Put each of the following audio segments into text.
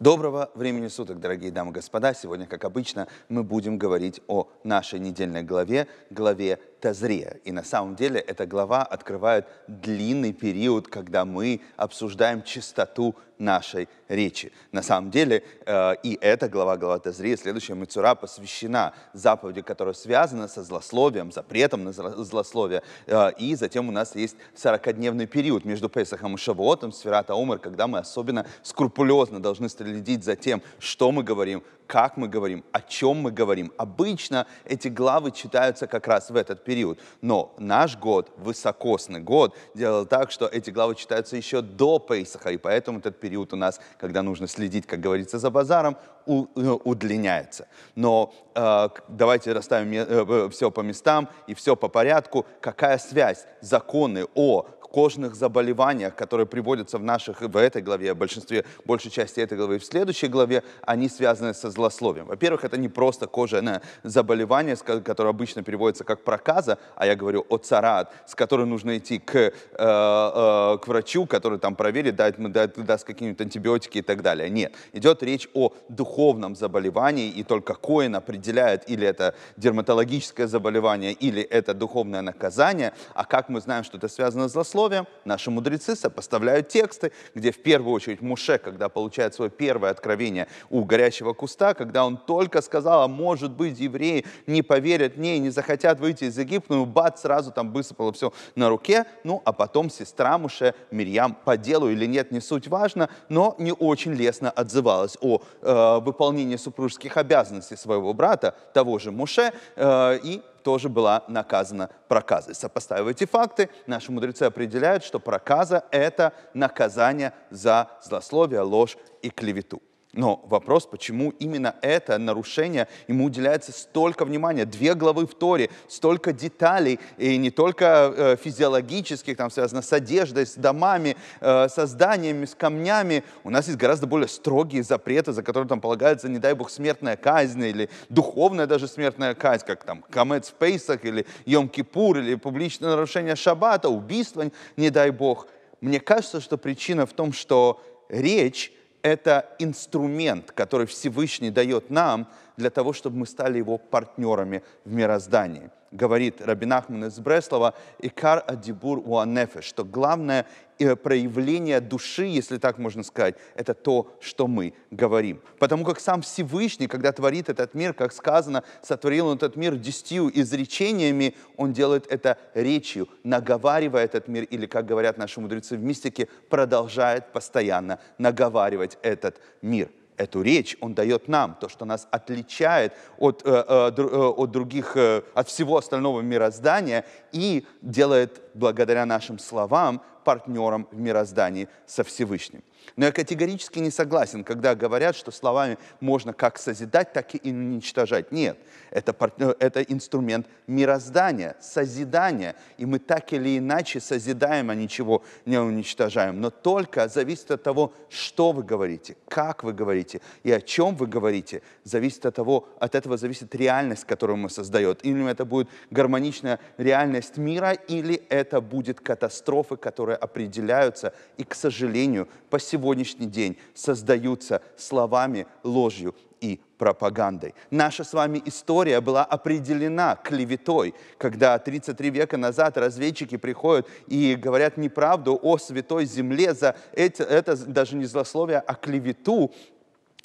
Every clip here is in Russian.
Доброго времени суток, дорогие дамы и господа. Сегодня, как обычно, мы будем говорить о нашей недельной главе, главе Тазре, И на самом деле эта глава открывает длинный период, когда мы обсуждаем чистоту нашей речи. На самом деле, э, и эта глава Галатезрии, следующая Мицура, посвящена заповеди, которая связана со злословием, запретом на злословие. Э, и затем у нас есть 40-дневный период между Песахом и Шавуотом, Сферата Умар, когда мы особенно скрупулезно должны следить за тем, что мы говорим, как мы говорим, о чем мы говорим. Обычно эти главы читаются как раз в этот период. Но наш год, высокосный год, делал так, что эти главы читаются еще до Пейсаха, и поэтому этот период у нас, когда нужно следить, как говорится, за базаром, э, удлиняется. Но э, давайте расставим э, э, все по местам и все по порядку. Какая связь законы о кожных заболеваниях, которые приводятся в наших, в этой главе, в большинстве, большей части этой главы и в следующей главе, они связаны со злословием. Во-первых, это не просто кожное заболевание, которое обычно переводится как проказа, а я говорю о царат, с которой нужно идти к, э, э, к врачу, который там проверит, дает, дает, даст какие-нибудь антибиотики и так далее. Нет, идет речь о духовном заболевании, и только Коин определяет, или это дерматологическое заболевание, или это духовное наказание, а как мы знаем, что это связано с злословием, условиям наши мудрецы сопоставляют тексты, где в первую очередь Муше, когда получает свое первое откровение у горящего куста, когда он только сказал, а может быть евреи не поверят мне и не захотят выйти из Египта, ну бац, сразу там высыпало все на руке, ну а потом сестра Муше, Мирьям, по делу или нет, не суть важно, но не очень лестно отзывалась о э, выполнении супружеских обязанностей своего брата, того же Муше, э, и тоже была наказана проказой. Сопоставив эти факты, наши мудрецы определяют, что проказа — это наказание за злословие, ложь и клевету. Но вопрос, почему именно это нарушение ему уделяется столько внимания, две главы в Торе, столько деталей, и не только э, физиологических, там связано с одеждой, с домами, э, со зданиями, с камнями. У нас есть гораздо более строгие запреты, за которые там полагается, не дай бог, смертная казнь или духовная даже смертная казнь, как там камец в Пейсах или Йом-Кипур или публичное нарушение шаббата, убийство, не дай бог. Мне кажется, что причина в том, что речь это инструмент, который Всевышний дает нам для того, чтобы мы стали его партнерами в мироздании. Говорит Рабинахман из Бреслова «Икар адибур уанефе», что главное э, проявление души, если так можно сказать, это то, что мы говорим. Потому как сам Всевышний, когда творит этот мир, как сказано, сотворил он этот мир десятью изречениями, он делает это речью, наговаривая этот мир, или, как говорят наши мудрецы в мистике, продолжает постоянно наговаривать этот мир эту речь Он дает нам, то, что нас отличает от, э, э, э, от других, от всего остального мироздания и делает благодаря нашим словам партнером в мироздании со Всевышним. Но я категорически не согласен, когда говорят, что словами можно как созидать, так и уничтожать. Нет, это, это инструмент мироздания, созидания. И мы так или иначе созидаем, а ничего не уничтожаем. Но только зависит от того, что вы говорите, как вы говорите и о чем вы говорите. Зависит от того, от этого зависит реальность, которую мы создаем. Или это будет гармоничная реальность мира, или это будет катастрофы, которые определяются и, к сожалению, посетят сегодняшний день создаются словами, ложью и пропагандой. Наша с вами история была определена клеветой, когда 33 века назад разведчики приходят и говорят неправду о святой земле за это, это даже не злословие, а клевету,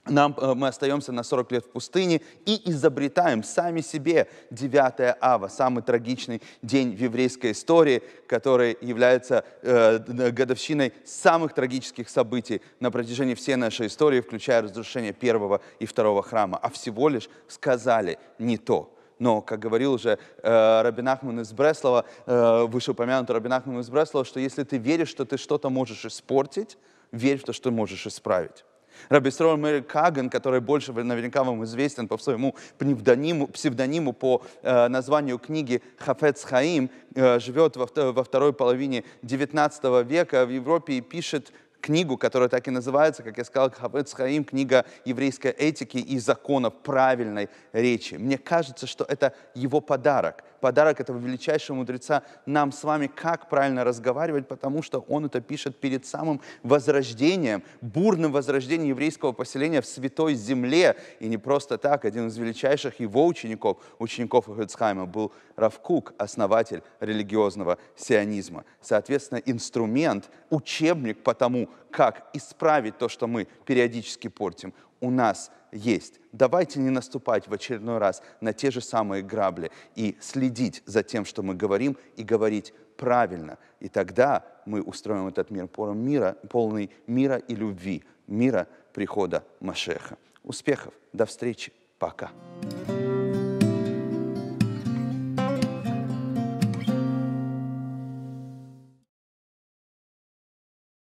нам, э, мы остаемся на 40 лет в пустыне и изобретаем сами себе 9 ава, самый трагичный день в еврейской истории, который является э, годовщиной самых трагических событий на протяжении всей нашей истории, включая разрушение первого и второго храма. А всего лишь сказали не то. Но, как говорил уже э, Рабин Ахман из Бреслова, э, вышеупомянутый Рабин Ахман из Бреслова, что если ты веришь, что ты что-то можешь испортить, верь в то, что можешь исправить. Раби Сроль Мэри Каган, который больше наверняка вам известен по своему псевдониму, псевдониму по э, названию книги Хафец Хаим, э, живет во, во второй половине XIX века в Европе и пишет книгу, которая так и называется, как я сказал, Хавец Хаим, книга еврейской этики и законов правильной речи. Мне кажется, что это его подарок, подарок этого величайшего мудреца нам с вами, как правильно разговаривать, потому что он это пишет перед самым возрождением, бурным возрождением еврейского поселения в Святой Земле. И не просто так, один из величайших его учеников, учеников Хавецхайма, был Равкук, основатель религиозного сионизма. Соответственно, инструмент, учебник по тому, как исправить то, что мы периодически портим, у нас есть. Давайте не наступать в очередной раз на те же самые грабли и следить за тем, что мы говорим, и говорить правильно. И тогда мы устроим этот мир мира, полный мира и любви, мира прихода Машеха. Успехов, до встречи, пока. Пока.